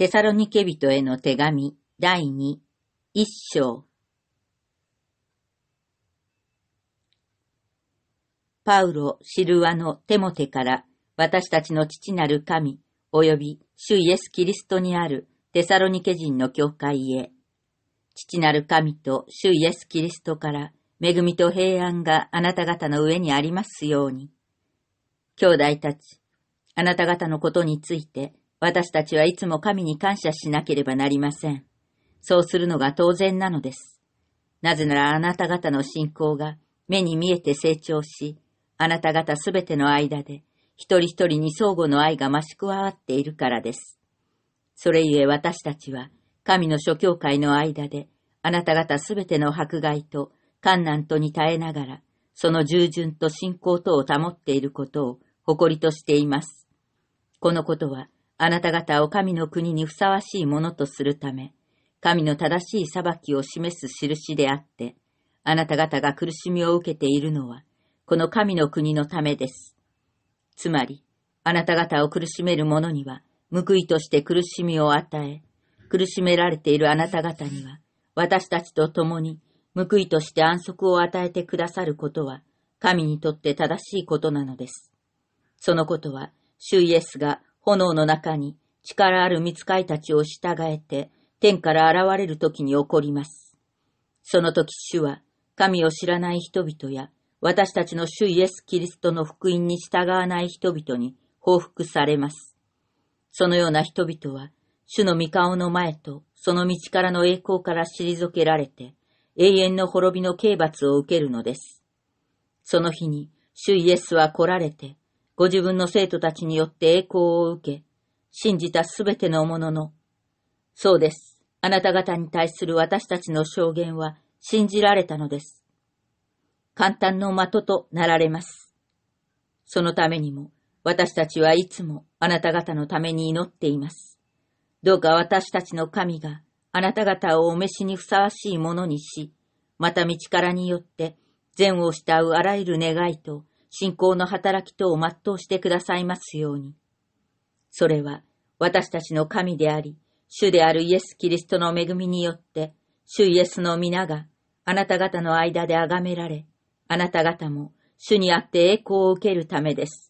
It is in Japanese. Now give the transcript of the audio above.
テサロニケ人への手紙第二一章パウロ、シルワのテモテから私たちの父なる神及び主イエスキリストにあるテサロニケ人の教会へ父なる神と主イエスキリストから恵みと平安があなた方の上にありますように兄弟たちあなた方のことについて私たちはいつも神に感謝しなければなりません。そうするのが当然なのです。なぜならあなた方の信仰が目に見えて成長し、あなた方すべての間で一人一人に相互の愛が増し加わっているからです。それゆえ私たちは神の諸教会の間であなた方すべての迫害と観難とに耐えながら、その従順と信仰とを保っていることを誇りとしています。このことはあなた方を神の国にふさわしいものとするため、神の正しい裁きを示す印であって、あなた方が苦しみを受けているのは、この神の国のためです。つまり、あなた方を苦しめる者には、報いとして苦しみを与え、苦しめられているあなた方には、私たちと共に、報いとして安息を与えてくださることは、神にとって正しいことなのです。そのことは、主イエスが炎の中に力ある見つかいたちを従えて天から現れる時に起こります。その時主は神を知らない人々や私たちの主イエス・キリストの福音に従わない人々に報復されます。そのような人々は主の御顔の前とその道からの栄光から退けられて永遠の滅びの刑罰を受けるのです。その日に主イエスは来られてご自分の生徒たちによって栄光を受け、信じたすべてのものの、そうです。あなた方に対する私たちの証言は信じられたのです。簡単の的となられます。そのためにも、私たちはいつもあなた方のために祈っています。どうか私たちの神があなた方をお召しにふさわしいものにし、また道からによって善を慕うあらゆる願いと信仰の働きとを全うしてくださいますように。それは私たちの神であり、主であるイエス・キリストの恵みによって、主イエスの皆があなた方の間で崇められ、あなた方も主にあって栄光を受けるためです。